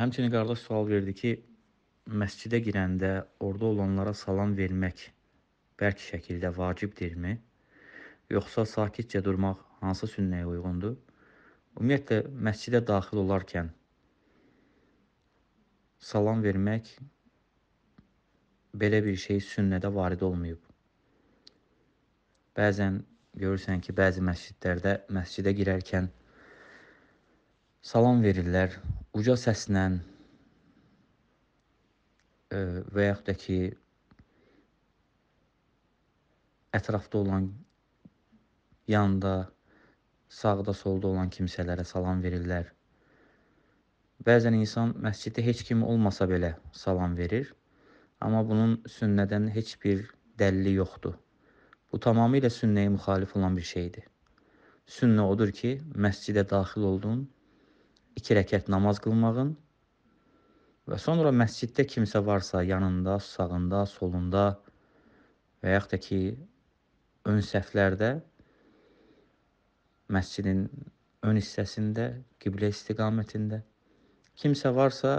Həmçinin qardaş sual verdi ki, məscidə girəndə orada olanlara salam vermək bərk şəkildə vacibdirmi? Yoxsa sakitcə durmaq hansı sünnəyə uyğundur? Ümumiyyətlə məscidə daxil olarkən salam vermək belə bir şey sünnədə varid olmayıb. Bəzən görürsən ki, bəzi məscidlərdə məscidə girərkən salam verirlər uca səslə e, və yaxud da ki ətrafda olan yanda sağda solda olan kimsələrə salam verirlər. Bəzən insan məsciddə heç kim olmasa belə salam verir, amma bunun sünnədən heç bir dəlili yoxdur. Bu tamamilə sünnəyə müxalif olan bir şeydir. Sünnə odur ki, məscidə daxil olduğun, iki rəkət namaz qılmağın və sonra məsciddə kimsə varsa yanında, sağında, solunda və yaxud da ki, ön səhflərdə məscidin ön hissəsində, qiblə istiqamətində kimsə varsa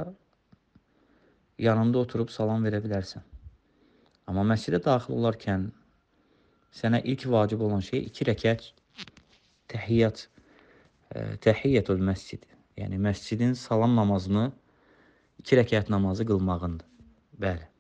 yanında oturub salam verə bilərsən. Amma məscidə daxil olarkən sənə ilk vacib olan şey 2 rəkət təhiyyat e, təhiyyətul məscid. Yəni məscidin salam namazını 2 rəkət namazı qılmağındır. Bəli.